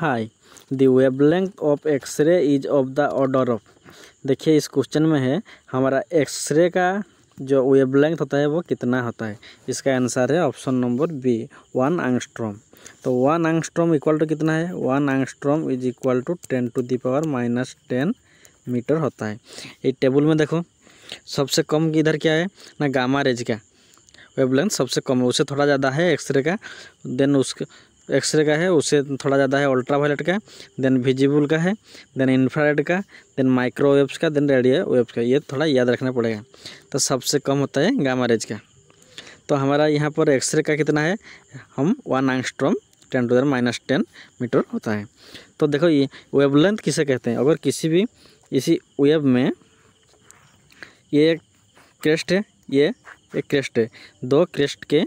high the length of X ray is of the order of देखिए इस question में है हमारा एक्सरे का जो वेवलेंथ होता है वो कितना होता है इसका आंसर है option number B one angstrom तो वन आंगस्ट्रोम इक्वल टू कितना है one angstrom is equal to ten to the power minus ten metre होता है ये टेबल में देखो सबसे कम इधर क्या है ना गामा रेज का वेवलेंथ सबसे कम है उससे थोड़ा ज़्यादा है एक्सरे का देन उसके एक्सरे का है उससे थोड़ा ज़्यादा है अल्ट्रा वायलेट का देन विजिबल का है देन इन्फ्रारेड का देन माइक्रोवेव्स का देन रेडियो वेव्स का ये थोड़ा याद रखना पड़ेगा तो सबसे कम होता है गामा रेज का तो हमारा यहाँ पर एक्सरे का कितना है हम one angstrom ten to the minus ten metre होता है तो देखो ये लेंथ किसे कहते हैं अगर किसी भी इसी वेब में ये एक क्रेस्ट है ये एक क्रेस्ट है दो क्रेस्ट के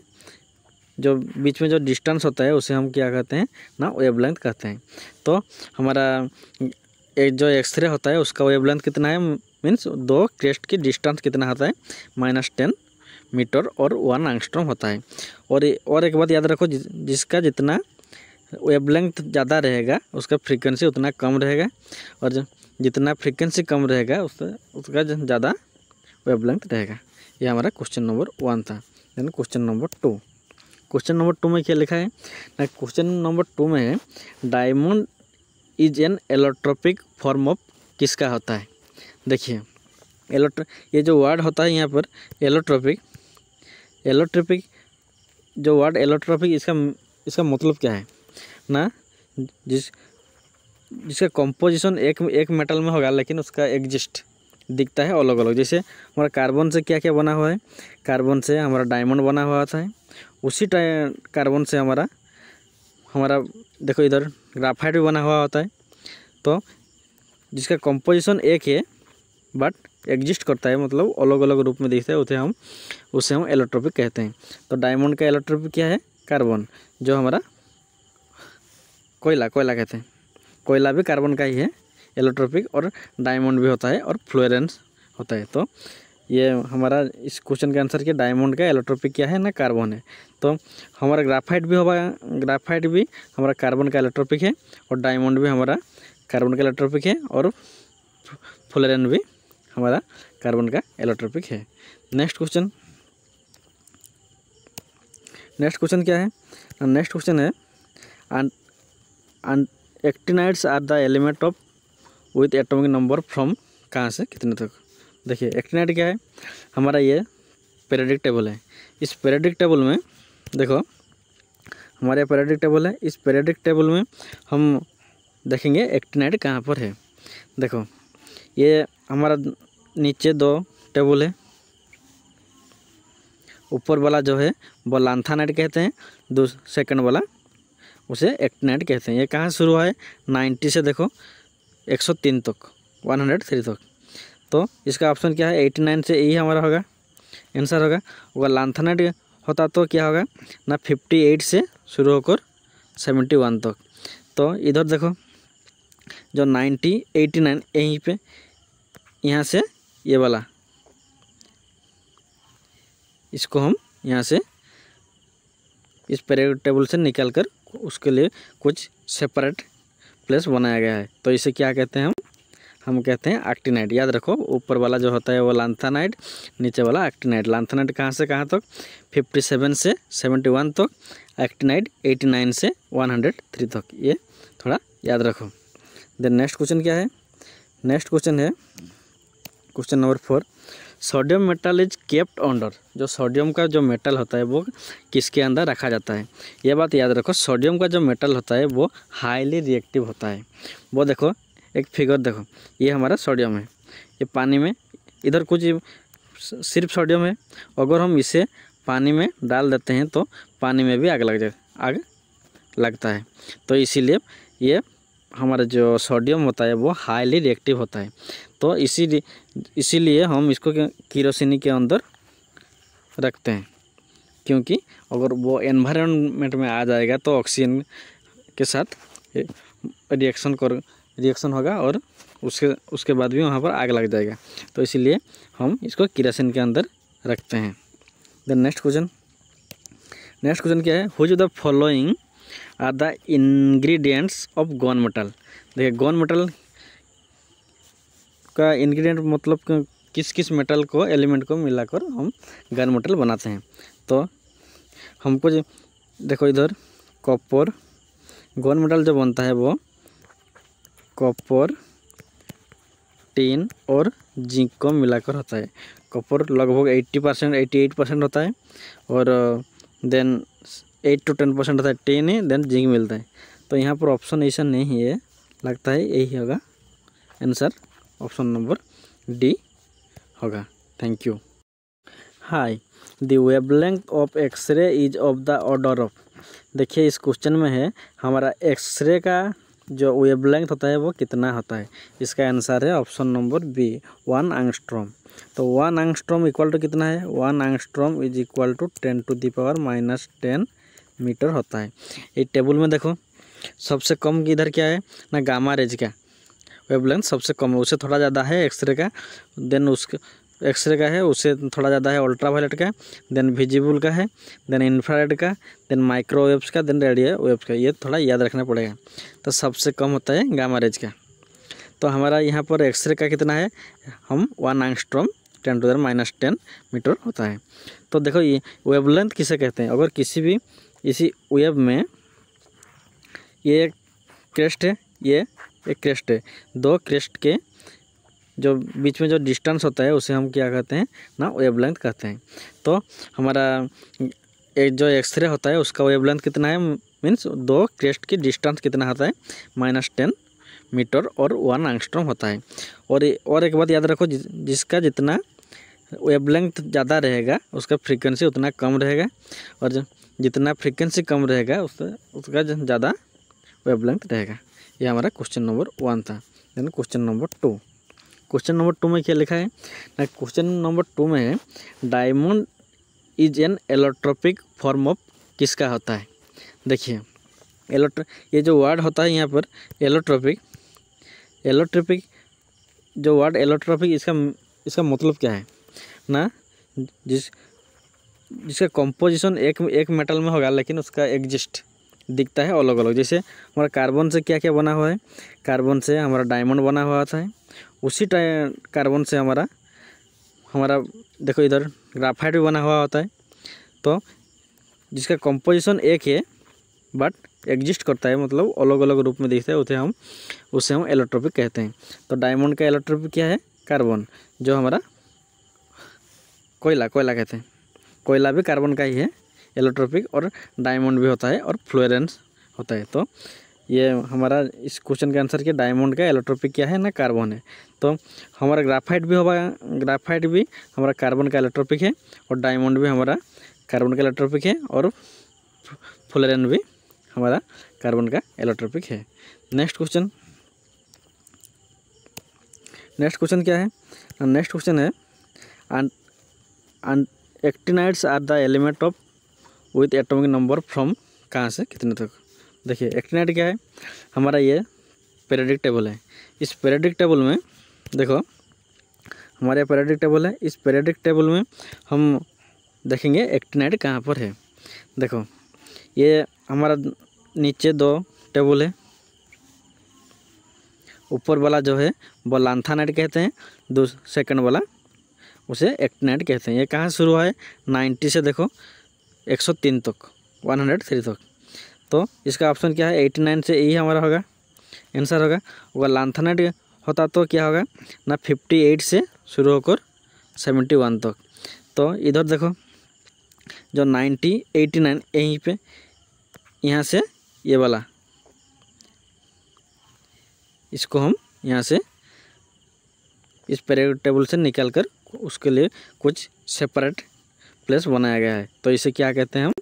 जो बीच में जो डिस्टेंस होता है उसे हम क्या कहते हैं ना वेब लेंथ कहते हैं तो हमारा एक जो एक्सरे होता है उसका वेब लेंथ कितना है मीन्स दो क्रेस्ट की डिस्टेंस कितना होता है माइनस टेन मीटर और वन एंगस्ट्रॉम होता है और और एक बात याद रखो जि, जिसका जितना वेब लेंथ ज़्यादा रहेगा उसका फ्रीक्वेंसी उतना कम रहेगा और जितना फ्रीक्वेंसी कम रहेगा उसका उसका ज़्यादा लेंथ रहेगा ये हमारा क्वेश्चन नंबर वन था then question number two question number two में क्या लिखा है ना क्वेश्चन नंबर टू में diamond is an allotropic form of किसका होता है देखिए एलोट्र ये जो वर्ड होता है यहाँ पर एलोट्रोपिक एलोट्रोपिक जो वर्ड एलोट्रोपिक इसका इसका मतलब क्या है ना जिस जिसका कंपोजिशन एक एक मेटल में होगा लेकिन उसका एग्जिस्ट दिखता है अलग अलग जैसे हमारा कार्बन से क्या क्या बना हुआ है कार्बन से हमारा डायमंड बना हुआ होता है उसी कार्बन से हमारा हमारा देखो इधर ग्राफाइट भी बना हुआ होता है तो जिसका कंपोजिशन एक है बट एग्जिस्ट करता है मतलब अलग अलग रूप में दिखता है उसे हम उसे हम एलोट्रोपिक कहते हैं तो डायमंड का एलोट्रोपिक क्या है कार्बन जो हमारा कोयला कोयला कहते हैं कोयला भी कार्बन का ही है एलोट्रोपिक और डायमंड भी होता है और फ्लोरेंस होता है तो ये हमारा इस क्वेश्चन के आंसर किया डायमंड का एलोट्रोपिक क्या है ना कार्बन है तो हमारा ग्राफाइट भी होगा ग्राफाइट भी हमारा कार्बन का एलोट्रोपिक है और डायमंड भी हमारा कार्बन का एलोट्रोपिक है और फुलरन भी हमारा कार्बन का एलोट्रोपिक है नेक्स्ट क्वेश्चन नेक्स्ट क्वेश्चन क्या है नेक्स्ट क्वेश्चन है actinides are the element of with atomic number from कहाँ से कितने तक देखिए एक्टिनाइट क्या है हमारा ये पेरेडिक टेबल है इस पेरेडिक टेबल में देखो हमारे पेरेडिक टेबल है इस पेरेडिक टेबल में हम देखेंगे एक्टिनाइट कहाँ पर है देखो ये हमारा नीचे दो टेबल है ऊपर वाला जो है वो लांथा नाइट कहते हैं दो सेकंड वाला उसे एक्टिनाइट कहते हैं ये कहाँ शुरू हुआ है नाइन्टी से देखो तीन तक थ्री तक तो इसका ऑप्शन क्या है एट्टी नाइन से यही e हमारा होगा आंसर होगा अगर लांथनाइट होता तो क्या होगा ना फिफ्टी एट से शुरू होकर सेवेंटी वन तक तो इधर देखो जो नाइन्टी एटी नाइन यहीं पे यहाँ से ये वाला इसको हम यहाँ से इस पेरेड टेबल से निकाल कर उसके लिए कुछ सेपरेट प्लेस बनाया गया है तो इसे क्या कहते हैं हम हम कहते हैं एक्टिनाइड याद रखो ऊपर वाला जो होता है वो लांथानाइड नीचे वाला एक्टिनाइड लांथानाइड कहाँ से कहाँ तक फिफ्टी सेवन से सेवेंटी वन तक एक्टिनाइड एटी नाइन से वन हंड्रेड थ्री तक ये थोड़ा याद रखो देन नेक्स्ट क्वेश्चन क्या है नेक्स्ट क्वेश्चन है question number four sodium metal is kept under जो सोडियम का जो मेटल होता है वो किसके अंदर रखा जाता है ये बात याद रखो सोडियम का जो मेटल होता है वो हाईली रिएक्टिव होता है वो देखो एक फिगर देखो ये हमारा सोडियम है ये पानी में इधर कुछ सिर्फ सोडियम है अगर हम इसे पानी में डाल देते हैं तो पानी में भी आग लग जाए आग लगता है तो इसीलिए ये हमारा जो सोडियम होता है वो हाईली रिएक्टिव होता है तो इसी इसीलिए हम इसको किरोसिनी के अंदर रखते हैं क्योंकि अगर वो एनवायरनमेंट में आ जाएगा तो ऑक्सीजन के साथ रिएक्शन कर रिएक्शन होगा और उसके उसके बाद भी वहाँ पर आग लग जाएगा तो इसीलिए हम इसको किरासन के अंदर रखते हैं then next question next question क्या है whose the following are the ingredients of gun metal देखिए गॉन मेटल का इंग्रेडिएंट मतलब किस किस मेटल को एलिमेंट को मिलाकर हम गन मेटल बनाते हैं तो हमको जो देखो इधर कॉपर गॉन मेटल जो बनता है वो कॉपर टेन और जिंक को मिलाकर होता है कॉपर लगभग 80 परसेंट एट्टी एट परसेंट होता है और then eight to ten percent होता है टेन देन जिंक मिलता है तो यहाँ पर ऑप्शन ऐसा नहीं है लगता है यही होगा आंसर ऑप्शन नंबर डी होगा thank you hi the wavelength of X ray is of the order of देखिए इस क्वेश्चन में है हमारा एक्सरे का जो वेब लेंथ होता है वो कितना होता है इसका आंसर है option number B one angstrom तो वन आंगस्ट्रोम इक्वल टू कितना है one angstrom is equal to ten to the power minus ten metre होता है ये टेबल में देखो सबसे कम इधर क्या है ना गामा रेज का वेब सबसे कम है उससे थोड़ा ज़्यादा है एक्सरे का देन उसके एक्सरे का है उससे थोड़ा ज़्यादा है अल्ट्रा वायलेट का देन विजिबल का है देन इन्फ्रारेड का देन माइक्रोवेव्स का देन रेडियो वेव्स का ये थोड़ा याद रखना पड़ेगा तो सबसे कम होता है गामा रेज का तो हमारा यहाँ पर एक्सरे का कितना है हम one angstrom ten to the minus ten metre होता है तो देखो ये वेब किसे कहते हैं अगर किसी भी इसी वेब में ये एक क्रेस्ट है ये एक क्रेस्ट है दो क्रेस्ट के जो बीच में जो डिस्टेंस होता है उसे हम क्या कहते हैं ना वेब लेंथ कहते हैं तो हमारा एक जो एक्सरे होता है उसका वेब लेंथ कितना है मीन्स दो क्रेस्ट की डिस्टेंस कितना होता है माइनस टेन मीटर और वन एंगस्ट्रॉम होता है और और एक बात याद रखो जिस, जिसका जितना वेब लेंथ ज़्यादा रहेगा उसका फ्रीक्वेंसी उतना कम रहेगा और जितना फ्रीक्वेंसी कम रहेगा उस, उसका ज़्यादा वेब लेंथ रहेगा ये हमारा क्वेश्चन नंबर वन था then question number two question number two में क्या लिखा है ना क्वेश्चन नंबर टू में है diamond is an allotropic form of किसका होता है देखिए एलोट्र ये जो वर्ड होता है यहाँ पर एलोट्रोपिक एलोट्रोपिक जो वर्ड एलोट्रोपिक इसका इसका मतलब क्या है ना जिस जिसका कंपोजिशन एक एक मेटल में होगा लेकिन उसका एग्जिस्ट दिखता है अलग अलग जैसे हमारा कार्बन से क्या क्या बना हुआ है कार्बन से हमारा डायमंड बना हुआ था है उसी कार्बन से हमारा हमारा देखो इधर ग्राफाइट भी बना हुआ होता है तो जिसका कंपोजिशन एक है बट एग्जिस्ट करता है मतलब अलग अलग रूप में दिखता है उसे हम उसे हम इलेक्ट्रोपिक कहते हैं तो डायमंड का इलेक्ट्रोपिक क्या है कार्बन जो हमारा कोयला कोयला कहते हैं कोयला भी कार्बन का ही है एलोट्रोपिक और डायमंड भी होता है और फ्लोरेंस होता है तो ये हमारा इस क्वेश्चन का आंसर क्या डायमंड का एलोट्रोपिक क्या है ना कार्बन है तो हमारा ग्राफाइट भी होगा ग्राफाइट भी हमारा कार्बन का एलोट्रोपिक है और डायमंड भी हमारा कार्बन का एलोट्रोपिक है और फ्लोरेन भी हमारा कार्बन का एलोट्रोपिक है नेक्स्ट क्वेश्चन नेक्स्ट क्वेश्चन क्या है नेक्स्ट क्वेश्चन है actinides are the element of with atomic number from कहाँ से कितने तक देखिए एक्टिनाइट क्या है हमारा ये पेरेडिक टेबल है इस पेरेडिक टेबल में देखो हमारे पेरेडिक टेबल है इस पेरेडिक टेबल में हम देखेंगे एक्टिनाइट कहाँ पर है देखो ये हमारा नीचे दो टेबल है ऊपर वाला जो है वो लांथानाइट कहते हैं दो सेकंड वाला उसे एक्टिनाइट कहते हैं ये कहाँ शुरू हुआ है नाइन्टी से देखो एक सौ तीन तक वन हंड्रेड थ्री तक तो इसका ऑप्शन क्या है नाइन से यही हमारा होगा आंसर होगा अगर लांथनाइट होता तो क्या होगा ना फिफ्टी एट से शुरू होकर सेवेंटी वन तक तो इधर देखो जो एटी नाइन यहीं पे यहाँ से ये वाला इसको हम यहाँ से इस पेरेट टेबल से निकाल कर उसके लिए कुछ सेपरेट प्लेस बनाया गया है तो इसे क्या कहते हैं हम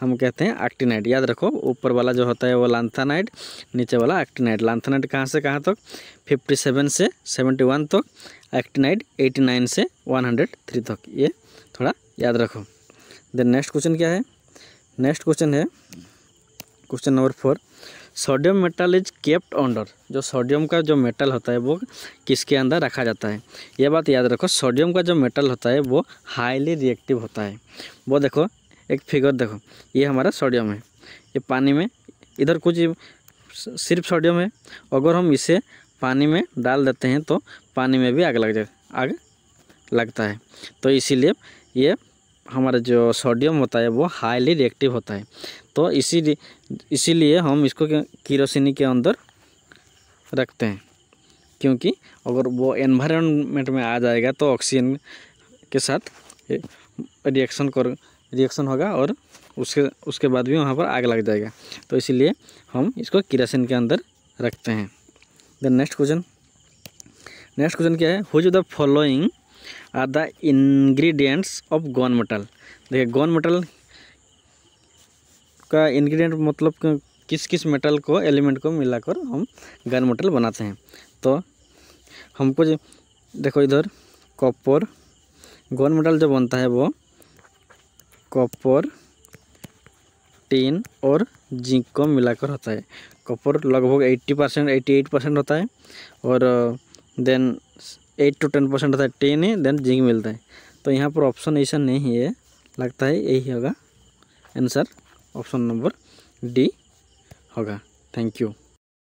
हम कहते हैं एक्टिनाइट याद रखो ऊपर वाला जो होता है वो लांथानाइट नीचे वाला एक्टिनाइट लांथानाइट कहाँ से कहाँ तक फिफ्टी सेवन से सेवेंटी वन तक एक्टिनाइट एटी नाइन से वन हंड्रेड थ्री तक ये थोड़ा याद रखो देन नेक्स्ट क्वेश्चन क्या है नेक्स्ट क्वेश्चन है question number four sodium metal is kept under जो सोडियम का जो मेटल होता है वो किसके अंदर रखा जाता है ये बात याद रखो सोडियम का जो मेटल होता है वो हाईली रिएक्टिव होता है वो देखो एक फिगर देखो ये हमारा सोडियम है ये पानी में इधर कुछ सिर्फ सोडियम है अगर हम इसे पानी में डाल देते हैं तो पानी में भी आग लग जाए आग लगता है तो इसीलिए ये हमारा जो सोडियम होता है वो हाईली रिएक्टिव होता है तो इसी इसीलिए हम इसको किरोसिनी के अंदर रखते हैं क्योंकि अगर वो एनवायरनमेंट में आ जाएगा तो ऑक्सीजन के साथ रिएक्शन कर रिएक्शन होगा और उसके उसके बाद भी वहाँ पर आग लग जाएगा तो इसीलिए हम इसको किरासिन के अंदर रखते हैं then next question next question क्या है whose the following are the ingredients of gun metal देखिए गॉन मेटल का इंग्रेडिएंट मतलब किस किस मेटल को एलिमेंट को मिलाकर हम गन मेटल बनाते हैं तो हमको जो देखो इधर कॉपर गन मेटल जो बनता है वो कॉपर टीन और जिंक को मिलाकर होता है कॉपर लगभग 80 परसेंट एट्टी एट परसेंट होता है और then eight to ten percent होता है टीन ही देन जिंक मिलता है तो यहाँ पर ऑप्शन ऐसा नहीं है लगता है यही होगा आंसर ऑप्शन नंबर डी होगा थैंक यू